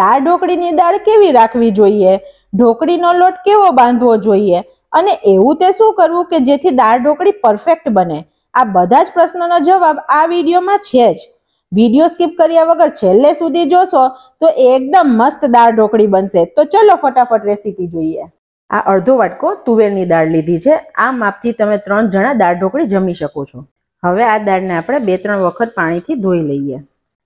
દાળ ઢોકળીની દાળ કેવી રાખવી જોઈએ ઢોકળીનો લોટ કેવો બાંધવો જોઈએ અને એવું તે શું કરવું કે જેથી દાળ ઢોકળી પરફેક્ટ બને આ બધા જ પ્રશ્નોનો જવાબ આ વિડીયોમાં છે જ વિડીયો સ્કીપ કર્યા વગર છેલ્લે સુધી જોશો તો એકદમ મસ્ત દાળ ઢોકળી બનશે તો ચલો ફટાફટ રેસીપી જોઈએ આ અડધો વાટકો તુવેરની દાળ લીધી છે આ માપથી તમે ત્રણ જણા દાળ ઢોકળી જમી શકો છો હવે આ દાળને આપણે બે ત્રણ વખત પાણીથી ધોઈ લઈએ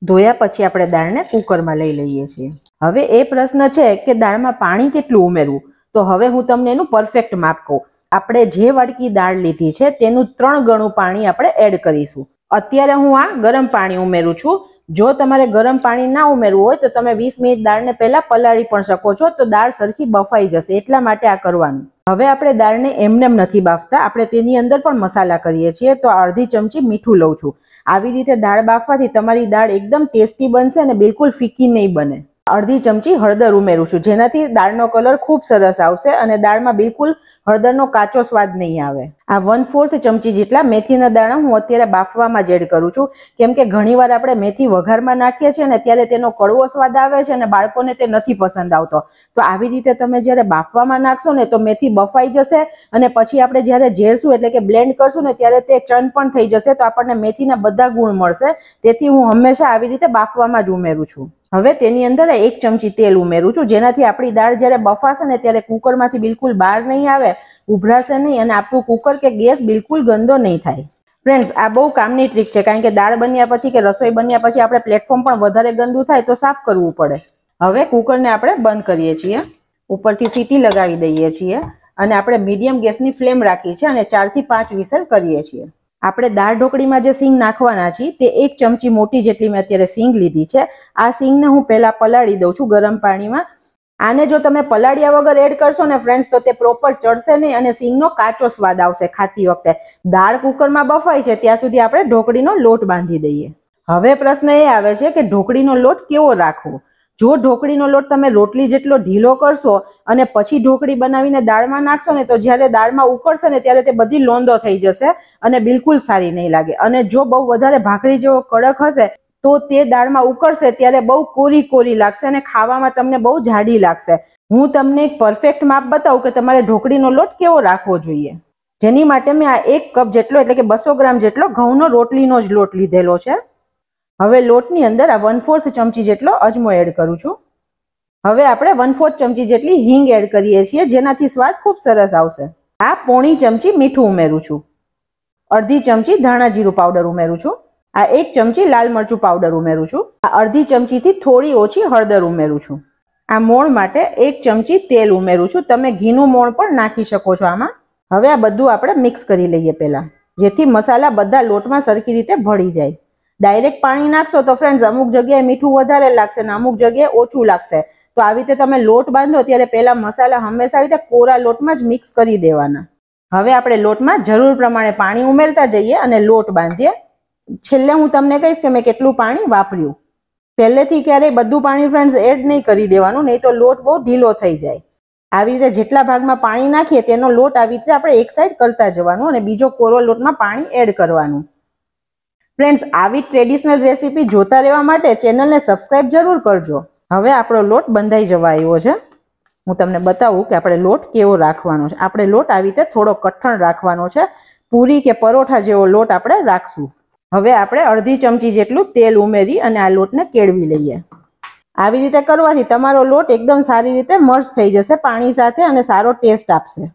ધોયા પછી આપણે દાળને કુકરમાં લઈ લઈએ છીએ હવે એ પ્રશ્ન છે કે દાળમાં પાણી કેટલું ઉમેરવું તો હવે હું તમને એનું પરફેક્ટ માપ કહું આપણે જે વાડકી દાળ લીધી છે તેનું ત્રણ ગણું પાણી આપણે એડ કરીશું અત્યારે હું આ ગરમ પાણી ઉમેરું છું જો તમારે ગરમ પાણી ના ઉમેરવું હોય તો તમે વીસ મિનિટ દાળને પહેલાં પલાળી પણ શકો છો તો દાળ સરખી બફાઈ જશે એટલા માટે આ કરવાનું હવે આપણે દાળને એમનેમ નથી બાફતા આપણે તેની અંદર પણ મસાલા કરીએ છીએ તો અડધી ચમચી મીઠું લઉં છું આવી રીતે દાળ બાફવાથી તમારી દાળ એકદમ ટેસ્ટી બનશે અને બિલકુલ ફીકી નહીં બને અડધી ચમચી હળદર ઉમેરું છું જેનાથી દાળનો કલર ખૂબ સરસ આવશે અને દાળમાં બિલકુલ હળદરનો કાચો સ્વાદ નહીં આવે આ વન ફોર્થ ચમચી જેટલા મેથીના દાણા હું અત્યારે બાફવામાં જ એડ કરું છું કેમ કે ઘણીવાર આપણે મેથી વઘારમાં નાખીએ છીએ અને ત્યારે તેનો કડવો સ્વાદ આવે છે અને બાળકોને તે નથી પસંદ આવતો તો આવી રીતે તમે જ્યારે બાફવામાં નાખશો ને તો મેથી બફાઈ જશે અને પછી આપણે જ્યારે ઝેરશું એટલે કે બ્લેન્ડ કરશું ને ત્યારે તે ચન પણ થઈ જશે તો આપણને મેથીના બધા ગુણ મળશે તેથી હું હંમેશા આવી રીતે બાફવામાં જ ઉમેરું છું હવે તેની અંદર એક ચમચી તેલ ઉમેરું છું જેનાથી આપણી દાળ જ્યારે બફાશે ને ત્યારે કુકરમાંથી બિલકુલ બહાર નહીં આવે ઉભરાશે નહીં અને આપણું કુકર કે ગેસ બિલકુલ ગંદો નહીં થાય ફ્રેન્ડ્સ આ બહુ કામની ટ્રીક છે કારણ કે દાળ બન્યા પછી કે રસોઈ બન્યા પછી આપણે પ્લેટફોર્મ પણ વધારે ગંદુ થાય તો સાફ કરવું પડે હવે કુકરને આપણે બંધ કરીએ છીએ ઉપરથી સીટી લગાવી દઈએ છીએ અને આપણે મીડિયમ ગેસની ફ્લેમ રાખીએ છીએ અને ચારથી પાંચ વિસલ કરીએ છીએ આપણે દાળ ઢોકળીમાં જે સિંગ નાખવાના છે તે એક ચમચી મોટી જેટલી મેં અત્યારે સિંગ લીધી છે આ સિંગને હું પહેલાં પલાળી દઉં છું ગરમ પાણીમાં આને જો તમે પલાળ્યા વગર એડ કરશો ને ફ્રેન્ડ્સ તો તે પ્રોપર ચડશે નહીં અને સિંગનો કાચો સ્વાદ આવશે ખાતી વખતે દાળ કુકરમાં બફાય છે ત્યાં સુધી આપણે ઢોકળીનો લોટ બાંધી દઈએ હવે પ્રશ્ન એ આવે છે કે ઢોકળીનો લોટ કેવો રાખવો જો ઢોકળીનો લોટ તમે રોટલી જેટલો ઢીલો કરશો અને પછી ઢોકળી બનાવીને દાળમાં નાખશો ને તો જ્યારે દાળમાં ઉકળશે ને ત્યારે તે બધી લોંદો થઈ જશે અને બિલકુલ સારી નહીં લાગે અને જો બહુ વધારે ભાખરી જેવો કડક હશે તો તે દાળમાં ઉકળશે ત્યારે બહુ કોરી કોરી લાગશે અને ખાવામાં તમને બહુ જાડી લાગશે હું તમને એક પરફેક્ટ માપ બતાવું કે તમારે ઢોકળીનો લોટ કેવો રાખવો જોઈએ જેની માટે મેં આ એક કપ જેટલો એટલે કે બસો ગ્રામ જેટલો ઘઉંનો રોટલીનો જ લોટ લીધેલો છે હવે લોટની અંદર આ વન ફોર્થ ચમચી જેટલો અજમો એડ કરું છું હવે આપણે વન ફોર્થ ચમચી જેટલી હિંગ એડ કરીએ છીએ જેનાથી સ્વાદ ખૂબ સરસ આવશે આ પોણી ચમચી મીઠું ઉમેરું છું અડધી ચમચી ધાણા જીરું પાવડર ઉમેરું છું આ એક ચમચી લાલ મરચું પાવડર ઉમેરું છું આ અડધી ચમચીથી થોડી ઓછી હળદર ઉમેરું છું આ મોણ માટે એક ચમચી તેલ ઉમેરું છું તમે ઘીનું મોણ પણ નાખી શકો છો આમાં હવે આ બધું આપણે મિક્સ કરી લઈએ પહેલાં જેથી મસાલા બધા લોટમાં સરખી રીતે ભળી જાય ડાયરેક્ટ પાણી નાખશો તો ફ્રેન્ડ્સ અમુક જગ્યાએ મીઠું વધારે લાગશે અને અમુક જગ્યાએ ઓછું લાગશે તો આવી રીતે તમે લોટ બાંધો ત્યારે પહેલા મસાલા હંમેશા આવી રીતે કોરા લોટમાં જ મિક્સ કરી દેવાના હવે આપણે લોટમાં જરૂર પ્રમાણે પાણી ઉમેરતા જઈએ અને લોટ બાંધીએ છેલ્લે હું તમને કહીશ કે મેં કેટલું પાણી વાપર્યું પહેલેથી ક્યારેય બધું પાણી ફ્રેન્ડ્સ એડ નહીં કરી દેવાનું નહીં તો લોટ બહુ ઢીલો થઈ જાય આવી રીતે જેટલા ભાગમાં પાણી નાખીએ તેનો લોટ આવી રીતે આપણે એક સાઈડ કરતા જવાનું અને બીજો કોરો લોટમાં પાણી એડ કરવાનું ફ્રેન્ડ્સ આવી ટ્રેડિશનલ રેસીપી જોતા રહેવા માટે ચેનલને સબસ્ક્રાઈબ જરૂર કરજો હવે આપણો લોટ બંધાઈ જવા આવ્યો છે હું તમને બતાવું કે આપણે લોટ કેવો રાખવાનો છે આપણે લોટ આવી રીતે થોડો કઠણ રાખવાનો છે પૂરી કે પરોઠા જેવો લોટ આપણે રાખશું હવે આપણે અડધી ચમચી જેટલું તેલ ઉમેરી અને આ લોટને કેળવી લઈએ આવી રીતે કરવાથી તમારો લોટ એકદમ સારી રીતે મર્જ થઈ જશે પાણી સાથે અને સારો ટેસ્ટ આપશે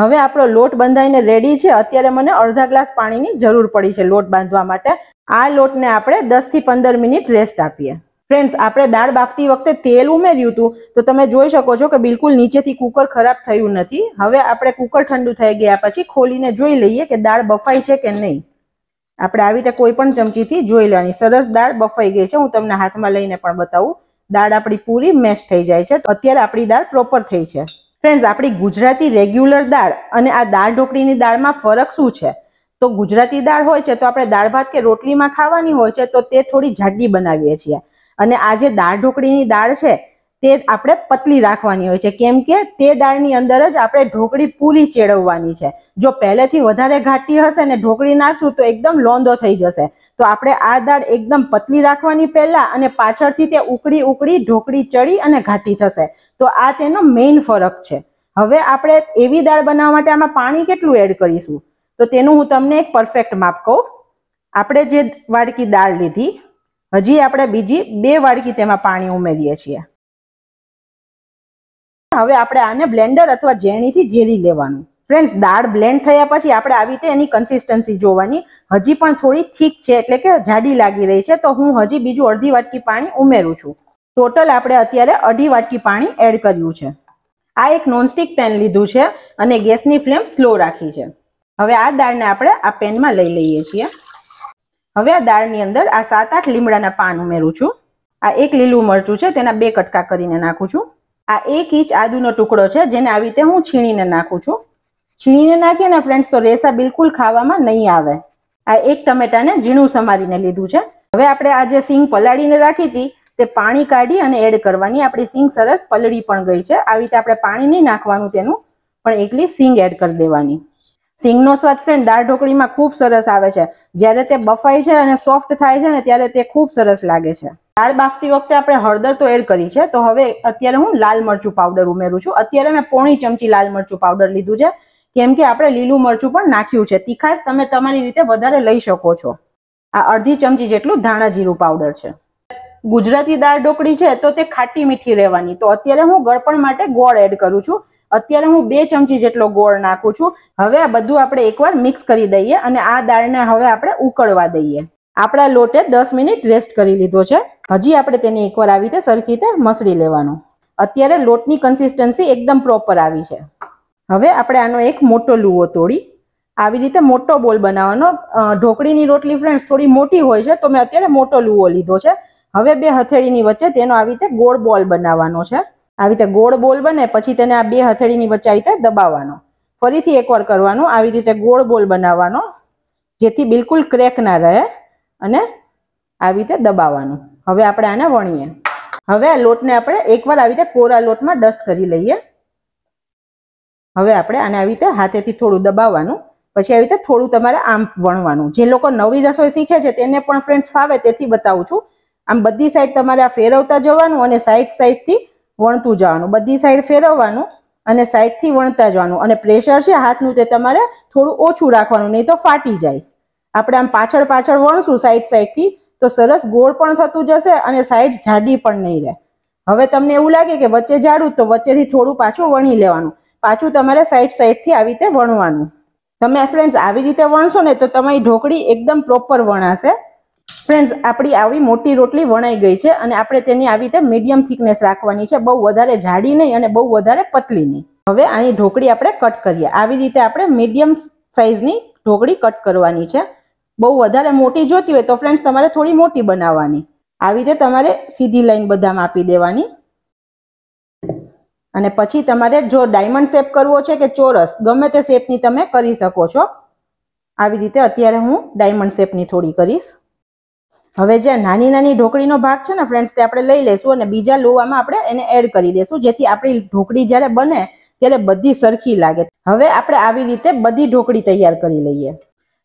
હવે આપણો લોટ બંધાઈને રેડી છે અત્યારે મને અડધા ગ્લાસ પાણીની જરૂર પડી છે લોટ બાંધવા માટે આ લોટને આપણે દસથી પંદર મિનિટ રેસ્ટ આપીએ ફ્રેન્ડ્સ આપણે દાળ બાફતી વખતે તેલ ઉમેર્યું હતું તો તમે જોઈ શકો છો કે બિલકુલ નીચેથી કુકર ખરાબ થયું નથી હવે આપણે કુકર ઠંડુ થઈ ગયા પછી ખોલીને જોઈ લઈએ કે દાળ બફાઈ છે કે નહીં આપણે આવી રીતે કોઈ પણ ચમચીથી જોઈ લેવાની સરસ દાળ બફાઈ ગઈ છે હું તમને હાથમાં લઈને પણ બતાવું દાળ આપણી પૂરી મેશ થઈ જાય છે અત્યારે આપણી દાળ પ્રોપર થઈ છે ફ્રેન્ડ્સ આપણી ગુજરાતી રેગ્યુલર દાળ અને આ દાળ ઢોકળીની દાળમાં ફરક શું છે તો ગુજરાતી દાળ હોય છે તો આપણે દાળ ભાત કે રોટલીમાં ખાવાની હોય છે તો તે થોડી જાડી બનાવીએ છીએ અને આ જે દાળ ઢોકળીની દાળ છે તે આપણે પતલી રાખવાની હોય છે કેમ કે તે દાળની અંદર જ આપણે ઢોકળી પૂરી ચેડવવાની છે જો પહેલેથી વધારે ઘાટી હશે ને ઢોકળી નાખશું તો એકદમ લોંદો થઈ જશે તો આપણે આ દાળ એકદમ પતલી રાખવાની પહેલાં અને પાછળથી તે ઉકળી ઉકળી ઢોકળી ચડી અને ઘાટી થશે તો આ તેનો મેઇન ફરક છે હવે આપણે એવી દાળ બનાવવા માટે આમાં પાણી કેટલું એડ કરીશું તો તેનું હું તમને એક પરફેક્ટ માપ કહું આપણે જે વાડકી દાળ લીધી હજી આપણે બીજી બે વાડકી તેમાં પાણી ઉમેરીએ છીએ હવે આપણે આને બ્લેન્ડર અથવા ઝેણીથી ઝેરી લેવાનું ફ્રેન્ડ્સ દાળ બ્લેન્ડ થયા પછી આપણે આવી રીતે એની કન્સિસ્ટન્સી જોવાની હજી પણ થોડી થીક છે એટલે કે જાડી લાગી રહી છે તો હું હજી બીજું અડધી વાટકી પાણી ઉમેરું છું ટોટલ આપણે અત્યારે અઢી વાટકી પાણી એડ કર્યું છે આ એક નોનસ્ટિક પેન લીધું છે અને ગેસની ફ્લેમ સ્લો રાખી છે હવે આ દાળને આપણે આ પેનમાં લઈ લઈએ છીએ હવે આ દાળની અંદર આ સાત આઠ લીમડાના પાન ઉમેરું છું આ એક લીલું મરચું છે તેના બે કટકા કરીને નાખું છું આ એક ઇંચ આદુનો ટુકડો છે જેને આવી રીતે હું છીણીને નાખું છું છીણીને નાખીએ ને ફ્રેન્ડ્સ તો રેસા બિલકુલ ખાવામાં નહીં આવે આ એક ટમેટાને ઝીણું સમારીને લીધું છે હવે આપણે આ જે સિંગ પલાળીને રાખી હતી તે પાણી કાઢી અને એડ કરવાની આપણી સિંગ સરસ પલળી પણ ગઈ છે આવી રીતે આપણે પાણી નહીં નાખવાનું તેનું પણ એકલી સિંગ એડ કરી દેવાની સિંગનો સ્વાદ ફ્રેન્ડ દાળ ઢોકળીમાં ખૂબ સરસ આવે છે જ્યારે તે બફાય છે અને સોફ્ટ થાય છે ને ત્યારે તે ખૂબ સરસ લાગે છે દાળ બાફતી વખતે આપણે હળદર તો એડ કરી છે તો હવે અત્યારે હું લાલ મરચું પાવડર ઉમેરું છું અત્યારે મેં પોણી ચમચી લાલ મરચું પાવડર લીધું છે કેમ કે આપણે લીલું મરચું પણ નાખ્યું છે તીખાશ તમે તમારી રીતે વધારે લઈ શકો છો આ અડધી ચમચી જેટલું ધાણા જીરું પાવડર છે ગુજરાતી દાળ ઢોકળી છે તો તે ખાટી મીઠી રહેવાની તો અત્યારે હું ગળપણ માટે ગોળ એડ કરું છું અત્યારે હું બે ચમચી જેટલો ગોળ નાખું છું હવે આ બધું આપણે એકવાર મિક્સ કરી દઈએ અને આ દાળને હવે આપણે ઉકળવા દઈએ આપણા લોટે દસ મિનિટ રેસ્ટ કરી લીધો છે હજી આપણે તેને એકવાર આવી રીતે સરખી રીતે મસળી લેવાનું અત્યારે લોટની કન્સિસ્ટન્સી એકદમ પ્રોપર આવી છે હવે આપણે આનો એક મોટો લુવો તોડી આવી રીતે મોટો બોલ બનાવવાનો ઢોકળીની રોટલી ફ્રેન્ડ્સ થોડી મોટી હોય છે તો મેં અત્યારે મોટો લુવો લીધો છે હવે બે હથેળીની વચ્ચે તેનો આવી રીતે ગોળ બોલ બનાવવાનો છે આવી રીતે ગોળ બોલ બને પછી તેને આ બે હથેળીની વચ્ચે આવી રીતે દબાવવાનો ફરીથી એકવાર કરવાનું આવી રીતે ગોળ બોલ બનાવવાનો જેથી બિલકુલ ક્રેક ના રહે અને આવી રીતે દબાવવાનું હવે આપણે આને વણીએ હવે આ લોટને આપણે એકવાર આવી રીતે કોરા લોટમાં ડસ્ટ કરી લઈએ હવે આપણે આને આવી રીતે હાથેથી થોડું દબાવવાનું પછી આવી રીતે થોડું તમારે આમ વણવાનું જે લોકો નવી રસોઈ શીખે છે તેને પણ ફ્રેન્ડ્સ ફાવે તેથી બતાવું છું આમ બધી સાઈડ તમારે આ ફેરવતા જવાનું અને સાઈડ સાઈડથી વણતું જવાનું બધી સાઈડ ફેરવવાનું અને સાઈડથી વણતા જવાનું અને પ્રેશર છે હાથનું તે તમારે થોડું ઓછું રાખવાનું નહીં તો ફાટી જાય આપણે આમ પાછળ પાછળ વણશું સાઈડ સાઈડથી તો સરસ ગોળ પણ થતું જશે અને સાઈડ જાડી પણ નહીં રહે હવે તમને એવું લાગે કે વચ્ચે જાડું તો વચ્ચેથી થોડું પાછું વણી લેવાનું પાછું તમારે સાઈડ સાઈડથી આવી રીતે વણવાનું તમે ફ્રેન્ડ્સ આવી રીતે વણશો ને તો તમારી ઢોકળી એકદમ પ્રોપર વણાશે ફ્રેન્ડ્સ આપણી આવી મોટી રોટલી વણાઈ ગઈ છે અને આપણે તેની આવી રીતે મીડિયમ થિકનેસ રાખવાની છે બહુ વધારે જાડી નહીં અને બહુ વધારે પતલી નહીં હવે આની ઢોકળી આપણે કટ કરીએ આવી રીતે આપણે મીડિયમ સાઇઝની ઢોકળી કટ કરવાની છે બહુ વધારે મોટી જોતી હોય તો ફ્રેન્ડ્સ તમારે થોડી મોટી બનાવવાની આવી રીતે તમારે સીધી લાઈન બધામાં આપી દેવાની અને પછી તમારે જો ડાયમંડ શેપ કરવો છે કે ચોરસ ગમે તે શેપની તમે કરી શકો છો આવી રીતે અત્યારે હું ડાયમંડ શેપની થોડી કરીશ હવે જે નાની નાની ઢોકળીનો ભાગ છે ને ફ્રેન્ડ્સ તે આપણે લઈ લેશું અને બીજા લોવામાં આપણે એને એડ કરી દેશું જેથી આપણી ઢોકળી જ્યારે બને ત્યારે બધી સરખી લાગે હવે આપણે આવી રીતે બધી ઢોકળી તૈયાર કરી લઈએ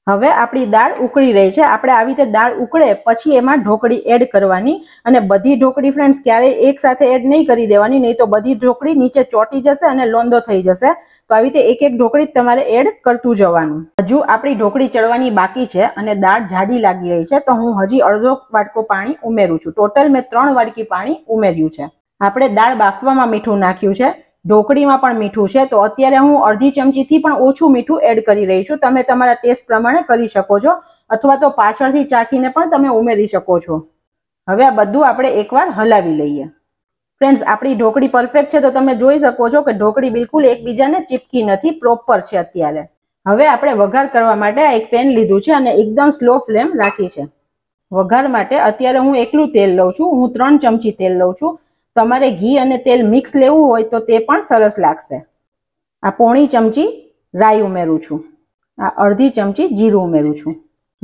હવે આપણી દાળ ઉકળી રહી છે આપણે આવી રીતે દાળ ઉકળે પછી એમાં ઢોકળી એડ કરવાની અને બધી ઢોકળી ફ્રેન્ડ્સ ક્યારેય એક સાથે એડ નહીં કરી દેવાની નહીં તો બધી ઢોકળી નીચે ચોટી જશે અને લોંદો થઈ જશે તો આવી રીતે એક એક ઢોકળી તમારે એડ કરતું જવાનું હજુ આપણી ઢોકળી ચડવાની બાકી છે અને દાળ જાડી લાગી રહી છે તો હું હજી અડધો વાટકો પાણી ઉમેરું છું ટોટલ મેં ત્રણ વાટકી પાણી ઉમેર્યું છે આપણે દાળ બાફવામાં મીઠું નાખ્યું છે ઢોકળીમાં પણ મીઠું છે તો અત્યારે હું અડધી ચમચીથી પણ ઓછું મીઠું એડ કરી રહી છું તમે તમારા ટેસ્ટ પ્રમાણે કરી શકો છો અથવા તો પાછળથી ચાખીને પણ તમે ઉમેરી શકો છો હવે આ બધું આપણે એકવાર હલાવી લઈએ ફ્રેન્ડ્સ આપણી ઢોકળી પરફેક્ટ છે તો તમે જોઈ શકો છો કે ઢોકળી બિલકુલ એકબીજાને ચીપકી નથી પ્રોપર છે અત્યારે હવે આપણે વઘાર કરવા માટે આ એક પેન લીધું છે અને એકદમ સ્લો ફ્લેમ રાખી છે વઘાર માટે અત્યારે હું એકલું તેલ લઉં છું હું ત્રણ ચમચી તેલ લઉં છું તમારે ઘી અને તેલ મિક્સ લેવું હોય તો તે પણ સરસ લાગશે આ પોણી ચમચી રાઈ ઉમેરું છું આ અડધી ચમચી જીરું ઉમેરું છું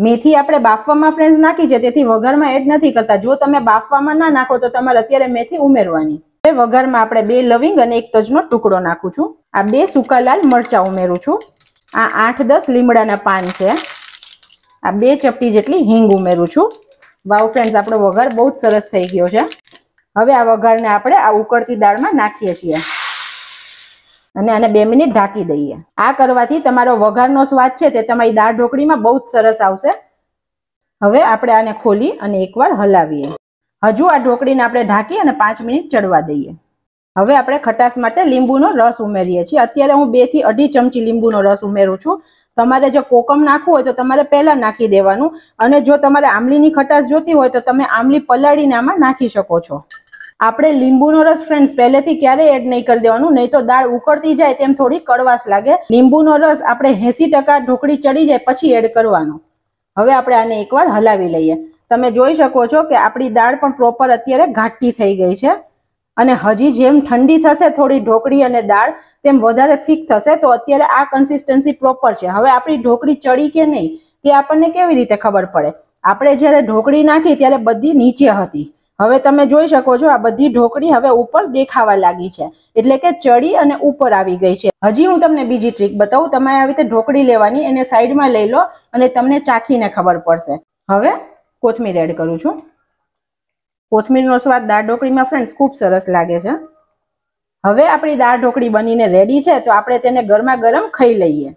મેથી આપણે બાફવામાં ફ્રેન્ડ્સ નાખી છે તેથી વઘારમાં એડ નથી કરતા જો તમે બાફવામાં ના નાખો તો તમારે અત્યારે મેથી ઉમેરવાની વઘારમાં આપણે બે લવિંગ અને એક તજનો ટુકડો નાખું છું આ બે સૂકા લાલ મરચાં ઉમેરું છું આ આઠ દસ લીમડાના પાન છે આ બે ચપટી જેટલી હિંગ ઉમેરું છું વાવ ફ્રેન્ડ્સ આપણો વઘાર બહુ જ સરસ થઈ ગયો છે હવે આ વઘારને આપણે આ ઉકળતી દાળમાં નાખીએ છીએ અને આને બે મિનિટ ઢાંકી દઈએ આ કરવાથી તમારો વઘારનો સ્વાદ છે તે તમારી દાળ ઢોકળીમાં બહુ જ સરસ આવશે હવે આપણે આને ખોલી અને એકવાર હલાવીએ હજુ આ ઢોકળીને આપણે ઢાંકી અને પાંચ મિનિટ ચડવા દઈએ હવે આપણે ખટાશ માટે લીંબુનો રસ ઉમેરીએ છીએ અત્યારે હું બેથી અઢી ચમચી લીંબુનો રસ ઉમેરું છું તમારે જો કોકમ નાખવું હોય તો તમારે પહેલાં નાખી દેવાનું અને જો તમારે આમલીની ખટાશ જોતી હોય તો તમે આમલી પલાળીને આમાં નાખી શકો છો આપણે લીંબુનો રસ ફ્રેન્ડ્સ પહેલેથી ક્યારેય એડ નહીં કરી દેવાનું નહીં તો દાળ ઉકળતી જાય તેમ થોડી કડવાશ લાગે લીંબુનો રસ આપણે એસી ટકા ઢોકળી ચડી જાય પછી એડ કરવાનો હવે આપણે આને એકવાર હલાવી લઈએ તમે જોઈ શકો છો કે આપણી દાળ પણ પ્રોપર અત્યારે ઘાટી થઈ ગઈ છે અને હજી જેમ ઠંડી થશે થોડી ઢોકળી અને દાળ તેમ વધારે થીક થશે તો અત્યારે આ કન્સિસ્ટન્સી પ્રોપર છે હવે આપણી ઢોકળી ચડી કે નહીં તે આપણને કેવી રીતે ખબર પડે આપણે જ્યારે ઢોકળી નાખી ત્યારે બધી નીચે હતી હવે તમે જોઈ શકો છો આ બધી ઢોકળી હવે ઉપર દેખાવા લાગી છે એટલે કે ચડી અને ઉપર આવી ગઈ છે હજી હું તમને બીજી ટ્રીક બતાવું તમે આવી રીતે ઢોકળી લેવાની એને સાઈડમાં લઈ લો અને તમને ચાખીને ખબર પડશે હવે કોથમીર એડ કરું છું કોથમીરનો સ્વાદ દાળ ઢોકળીમાં ફ્રેન્ડ્સ ખૂબ સરસ લાગે છે હવે આપણી દાળ ઢોકળી બનીને રેડી છે તો આપણે તેને ગરમા ગરમ ખાઈ લઈએ